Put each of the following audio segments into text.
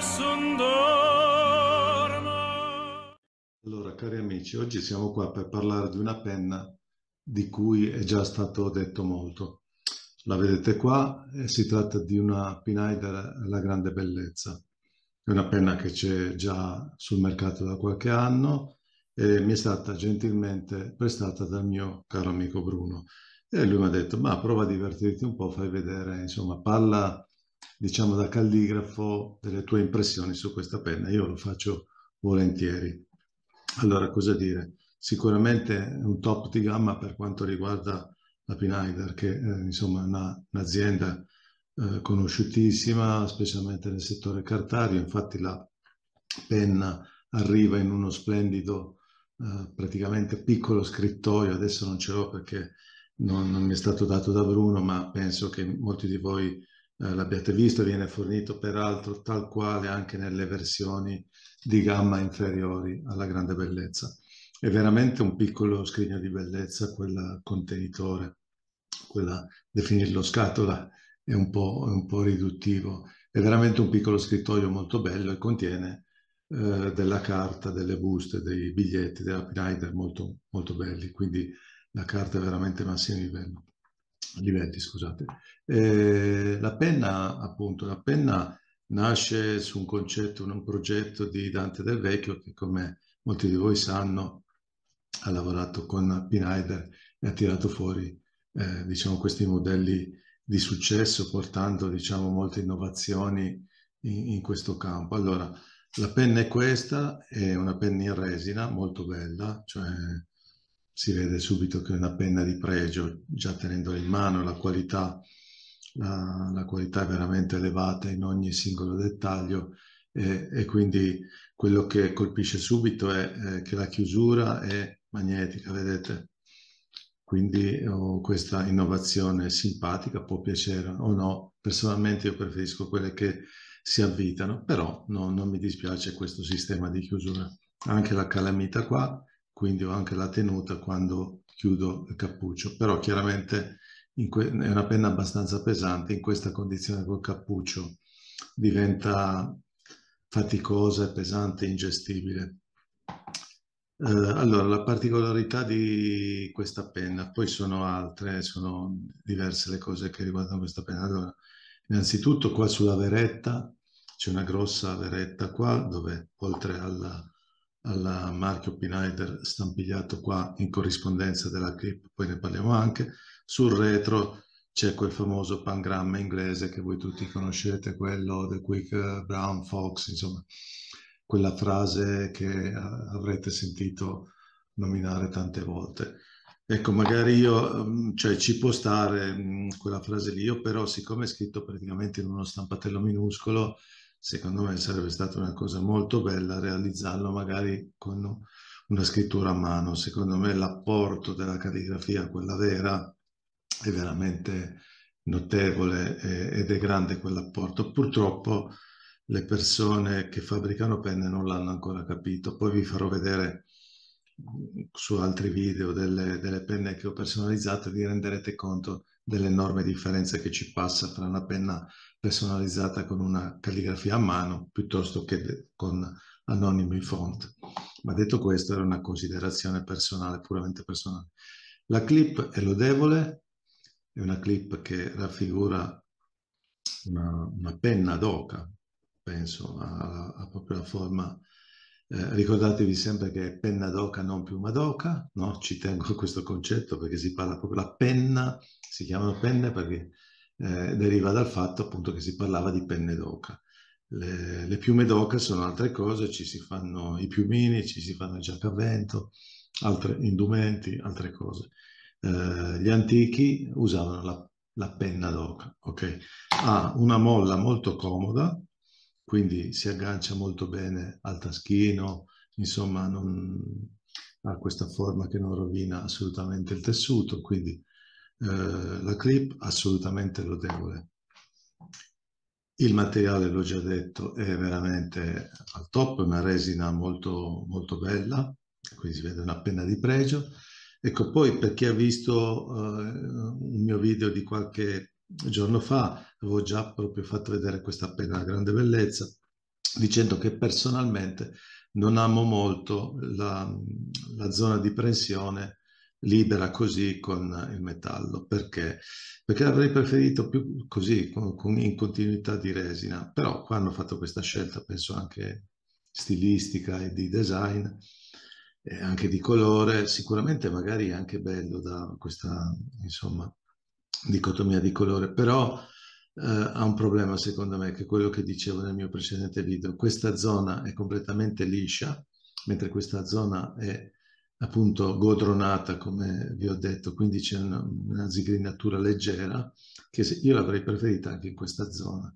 nessun dorma. Allora, cari amici, oggi siamo qua per parlare di una penna di cui è già stato detto molto. La vedete qua, e eh, si tratta di una Pinaider La Grande Bellezza. È una penna che c'è già sul mercato da qualche anno e mi è stata gentilmente prestata dal mio caro amico Bruno. E lui mi ha detto, ma prova a divertirti un po', fai vedere, insomma, parla diciamo da calligrafo, delle tue impressioni su questa penna. Io lo faccio volentieri. Allora, cosa dire? Sicuramente un top di gamma per quanto riguarda la Pinaider, che eh, è insomma, una, un'azienda eh, conosciutissima, specialmente nel settore cartario. Infatti la penna arriva in uno splendido, eh, praticamente piccolo scrittoio. Adesso non ce l'ho perché non, non, mi è stato dato da Bruno, ma penso che molti di voi eh, l'abbiate visto, viene fornito peraltro tal quale anche nelle versioni di gamma inferiori alla grande bellezza. È veramente un piccolo scrigno di bellezza quel contenitore, quella definirlo scatola è un po', è un po riduttivo, è veramente un piccolo scrittoio molto bello e contiene eh, della carta, delle buste, dei biglietti della Pinaider molto, molto belli, quindi la carta è veramente massimo livello. Olivetti, scusate. Eh, la penna, appunto, la penna nasce su un concetto, un, un progetto di Dante del Vecchio che, come molti di voi sanno, ha lavorato con Pinaider e ha tirato fuori, eh, diciamo, questi modelli di successo, portando, diciamo, molte innovazioni in, in questo campo. Allora, la penna è questa, è una penna in resina, molto bella, cioè si vede subito che è una penna di pregio, già tenendola in mano, la qualità, la, la qualità è veramente elevata in ogni singolo dettaglio e, e quindi quello che colpisce subito è, è che la chiusura è magnetica, vedete? Quindi oh, questa innovazione simpatica può piacere o no. Personalmente io preferisco quelle che si avvitano, però no, non mi dispiace questo sistema di chiusura. Anche la calamita qua quindi ho anche la tenuta quando chiudo il cappuccio. Però chiaramente que- è una penna abbastanza pesante, in questa condizione col cappuccio diventa faticosa, pesante, ingestibile. Eh, allora, la particolarità di questa penna, poi sono altre, sono diverse le cose che riguardano questa penna. Allora, innanzitutto qua sulla veretta, c'è una grossa veretta qua, dove oltre alla al marchio Pinheider stampigliato qua in corrispondenza della clip, poi ne parliamo anche. Sul retro c'è quel famoso pangramma inglese che voi tutti conoscete, quello The Quick eh, Brown Fox, insomma, quella frase che eh, avrete sentito nominare tante volte. Ecco, magari io, mm, cioè ci può stare mm, quella frase lì, io però siccome è scritto praticamente in uno stampatello minuscolo, secondo me sarebbe stata una cosa molto bella realizzarlo magari con una scrittura a mano. Secondo me l'apporto della calligrafia quella vera è veramente notevole ed è grande quell'apporto. Purtroppo le persone che fabbricano penne non l'hanno ancora capito. Poi vi farò vedere su altri video delle, delle, penne che ho personalizzato vi renderete conto dell'enorme differenza che ci passa fra una penna personalizzata con una calligrafia a mano piuttosto che con anonimi font. Ma detto questo era una considerazione personale, puramente personale. La clip è lodevole, è una clip che raffigura una, una penna d'oca, penso, ha proprio la forma eh, ricordatevi sempre che è penna d'oca, non piuma d'oca, no? ci tengo a questo concetto perché si parla proprio la penna, si chiamano penne perché eh, deriva dal fatto appunto che si parlava di penne d'oca. Le, le, piume d'oca sono altre cose, ci si fanno i piumini, ci si fanno i giacavento, altri indumenti, altre cose. Eh, gli antichi usavano la, la penna d'oca, ok? Ha ah, una molla molto comoda, quindi si aggancia molto bene al taschino, insomma non, ha questa forma che non rovina assolutamente il tessuto, quindi eh, la clip assolutamente lodevole. Il materiale, l'ho già detto, è veramente al top, una resina molto, molto bella, quindi si vede una penna di pregio. Ecco, poi per chi ha visto eh, un mio video di qualche un giorno fa avevo già proprio fatto vedere questa pena grande bellezza, dicendo che personalmente non amo molto la, la zona di prensione libera così con il metallo perché perché avrei preferito più così con, con, in continuità di resina però qua hanno fatto questa scelta penso anche stilistica e di design e anche di colore sicuramente magari anche bello da questa insomma dicotomia di colore, però eh, ha un problema secondo me, che è quello che dicevo nel mio precedente video. Questa zona è completamente liscia, mentre questa zona è appunto godronata, come vi ho detto, quindi c'è una, una zigrinatura leggera, che io l'avrei preferita anche in questa zona,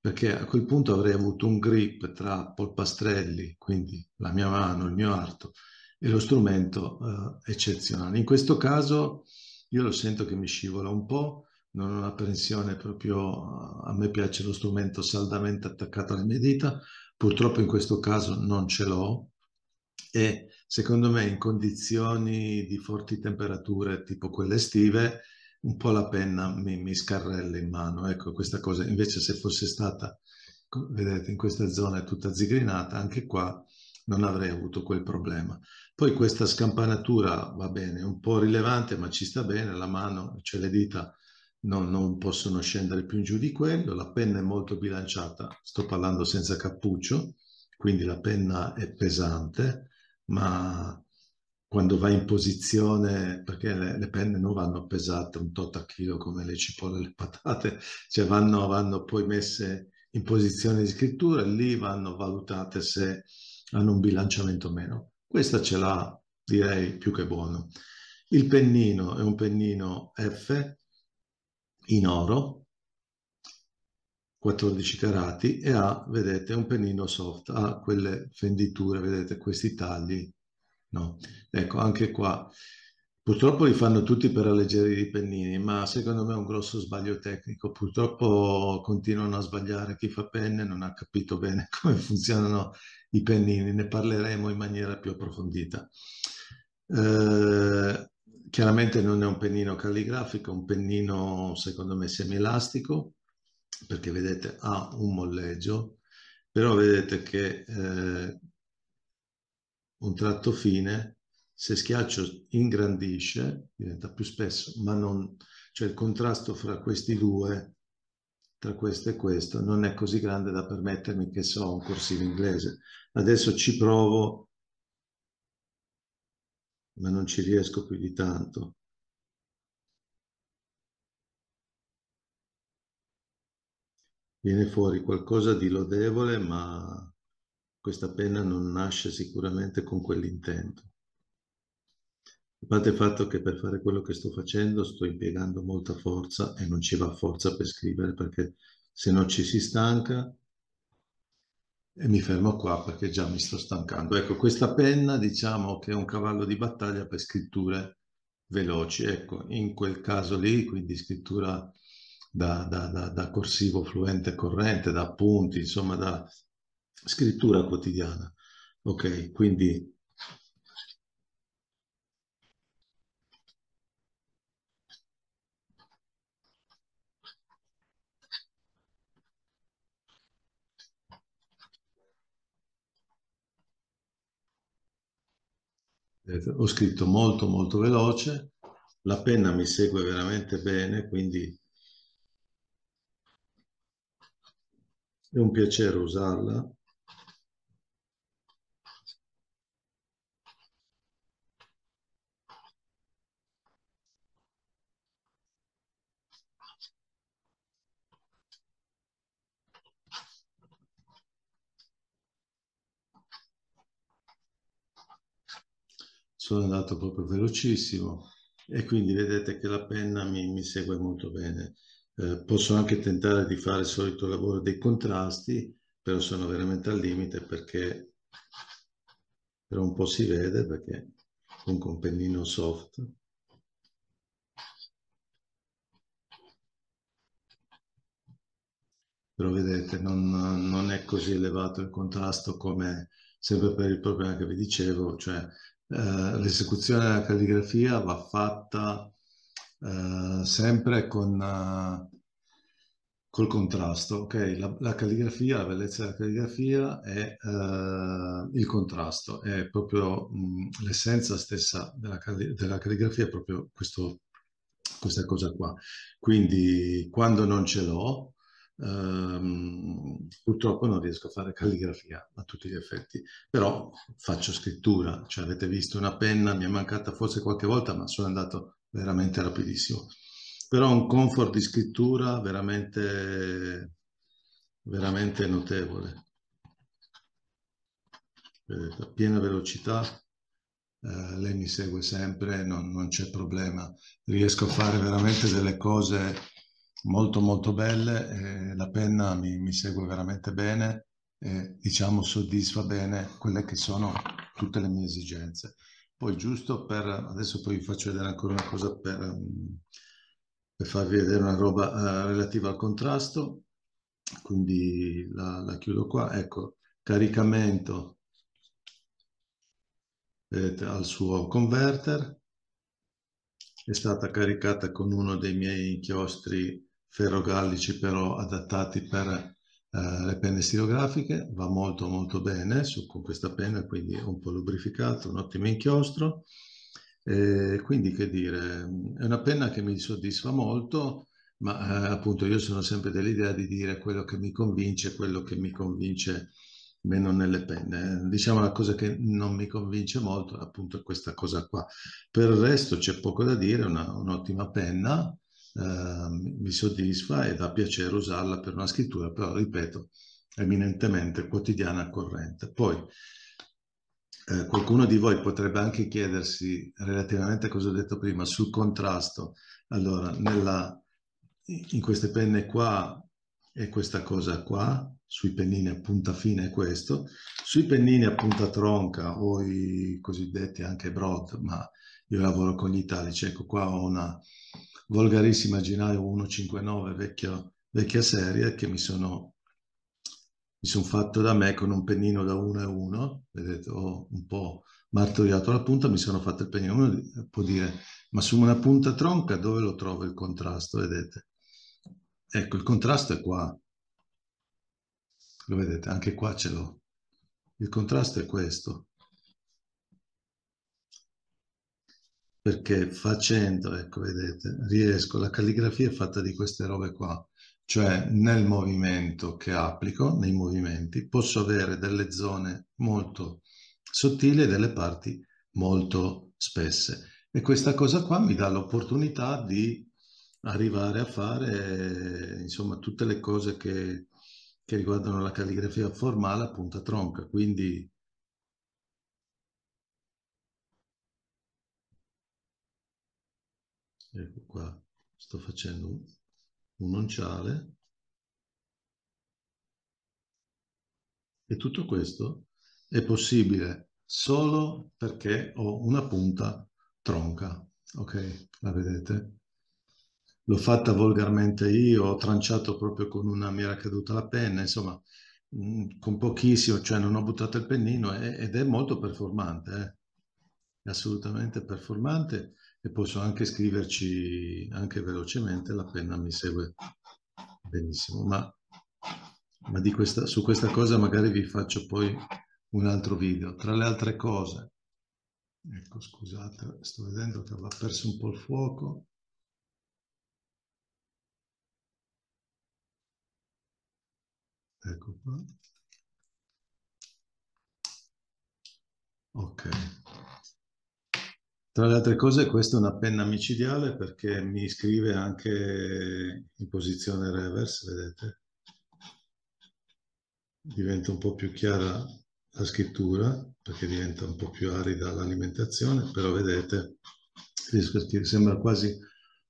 perché a quel punto avrei avuto un grip tra polpastrelli, quindi la mia mano, il mio arto, e lo strumento eh, eccezionale. In questo caso io lo sento che mi scivola un po', non ho una pressione proprio, a me piace lo strumento saldamente attaccato alle mie dita, purtroppo in questo caso non ce l'ho e secondo me in condizioni di forti temperature tipo quelle estive un po' la penna mi, mi scarrella in mano, ecco questa cosa invece se fosse stata, vedete in questa zona è tutta zigrinata, anche qua non avrei avuto quel problema. Poi questa scampanatura va bene, è un po' rilevante, ma ci sta bene, la mano, cioè le dita non, non possono scendere più in giù di quello, la penna è molto bilanciata, sto parlando senza cappuccio, quindi la penna è pesante, ma quando va in posizione, perché le, le, penne non vanno pesate un tot a chilo come le cipolle e le patate, cioè vanno, vanno, poi messe in posizione di scrittura e lì vanno valutate se hanno un bilanciamento o meno. Questa ce l'ha, direi, più che buono. Il pennino è un pennino F in oro, 14 carati, e ha, vedete, un pennino soft, ha quelle fenditure, vedete, questi tagli. No. Ecco, anche qua. Purtroppo li fanno tutti per alleggerire i pennini, ma secondo me è un grosso sbaglio tecnico. Purtroppo continuano a sbagliare chi fa penne, non ha capito bene come funzionano i pennini, ne parleremo in maniera più approfondita. Eh, chiaramente non è un pennino calligrafico, è un pennino secondo me semielastico, perché vedete ha un molleggio, però vedete che eh, un tratto fine, se schiaccio ingrandisce, diventa più spesso, ma non, cioè il contrasto fra questi due tra questo e questo, non è così grande da permettermi che so un corsivo inglese. Adesso ci provo, ma non ci riesco più di tanto. Viene fuori qualcosa di lodevole, ma questa penna non nasce sicuramente con quell'intento. A parte il fatto che per fare quello che sto facendo sto impiegando molta forza e non ci va forza per scrivere perché se no ci si stanca e mi fermo qua perché già mi sto stancando. Ecco, questa penna diciamo che è un cavallo di battaglia per scritture veloci. Ecco, in quel caso lì, quindi scrittura da, da, da, da corsivo fluente corrente, da appunti, insomma da scrittura quotidiana. Ok, quindi eh, ho scritto molto molto veloce, la penna mi segue veramente bene, quindi è un piacere usarla. sono andato proprio velocissimo e quindi vedete che la penna mi, mi segue molto bene. Eh, posso anche tentare di fare il solito lavoro dei contrasti, però sono veramente al limite perché però un po' si vede perché comunque un pennino soft. Però vedete, non, non è così elevato il contrasto come sempre per il problema che vi dicevo, cioè eh, l'esecuzione della calligrafia va fatta eh, sempre con, eh, col contrasto. Okay? La, la, calligrafia, la bellezza della calligrafia è eh, il contrasto, è proprio mh, l'essenza stessa della, della calligrafia, è proprio questo, questa cosa qua. Quindi quando non ce l'ho, Um, purtroppo non riesco a fare calligrafia a tutti gli effetti, però faccio scrittura, cioè avete visto una penna, mi è mancata forse qualche volta, ma sono andato veramente rapidissimo. Però un comfort di scrittura veramente, veramente notevole. Vedete, eh, a piena velocità, eh, lei mi segue sempre, non, non c'è problema, riesco a fare veramente delle cose molto molto belle, eh, la penna mi, mi, segue veramente bene e diciamo soddisfa bene quelle che sono tutte le mie esigenze. Poi giusto per, adesso poi vi faccio vedere ancora una cosa per, mm, per farvi vedere una roba eh, relativa al contrasto, quindi la, la chiudo qua, ecco, caricamento vedete, al suo converter, è stata caricata con uno dei miei inchiostri ferrogallici però adattati per Uh, le penne stilografiche, va molto molto bene su, con questa penna, quindi un po' lubrificato, un ottimo inchiostro. E quindi che dire, è una penna che mi soddisfa molto, ma uh, appunto io sono sempre dell'idea di dire quello che mi convince, quello che mi convince meno nelle penne. Diciamo la cosa che non mi convince molto appunto è questa cosa qua. Per il resto c'è poco da dire, è un'ottima penna, Ehm, mi soddisfa e dà piacere usarla per una scrittura, però ripeto, eminentemente quotidiana e corrente. Poi eh, qualcuno di voi potrebbe anche chiedersi, relativamente a cosa ho detto prima, sul contrasto. Allora, nella, in queste penne qua è questa cosa qua, sui pennini a punta fine è questo, sui pennini a punta tronca o i cosiddetti anche broad, ma io lavoro con gli italici, ecco qua ho una Volgarissima Gennaio 159, vecchia, vecchia serie, che mi sono, mi sono fatto da me con un pennino da 1 e 1, vedete, ho un po' martoriato la punta, mi sono fatto il pennino. Uno può dire, ma su una punta tronca dove lo trovo il contrasto, vedete? Ecco, il contrasto è qua. Lo vedete, anche qua ce l'ho. Il contrasto è questo. perché facendo, ecco vedete, riesco, la calligrafia è fatta di queste robe qua, cioè nel movimento che applico, nei movimenti, posso avere delle zone molto sottili e delle parti molto spesse. E questa cosa qua mi dà l'opportunità di arrivare a fare, insomma, tutte le cose che, che riguardano la calligrafia formale a punta tronca, quindi ecco qua sto facendo un onciale e tutto questo è possibile solo perché ho una punta tronca ok la vedete l'ho fatta volgarmente io ho tranciato proprio con una mi era caduta la penna insomma mm, con pochissimo, cioè non ho buttato il pennino ed è molto performante, eh? assolutamente performante e posso anche scriverci anche velocemente, la penna mi segue benissimo, ma, ma questa, su questa cosa magari vi faccio poi un altro video. Tra le altre cose, ecco scusate, sto vedendo che aveva perso un po' il fuoco. Ecco qua. Ok. Tra le altre cose questa è una penna micidiale perché mi scrive anche in posizione reverse, vedete? Diventa un po' più chiara la scrittura perché diventa un po' più arida l'alimentazione, però vedete, sembra quasi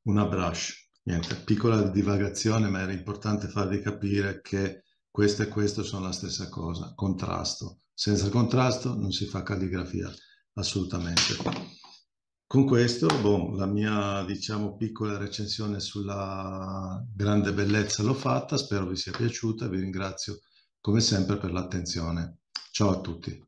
una brush. Niente, piccola divagazione, ma era importante farvi capire che questo e questo sono la stessa cosa, contrasto. Senza contrasto non si fa calligrafia, assolutamente. Con questo, boh, la mia diciamo, piccola recensione sulla grande bellezza l'ho fatta, spero vi sia piaciuta vi ringrazio come sempre per l'attenzione. Ciao a tutti.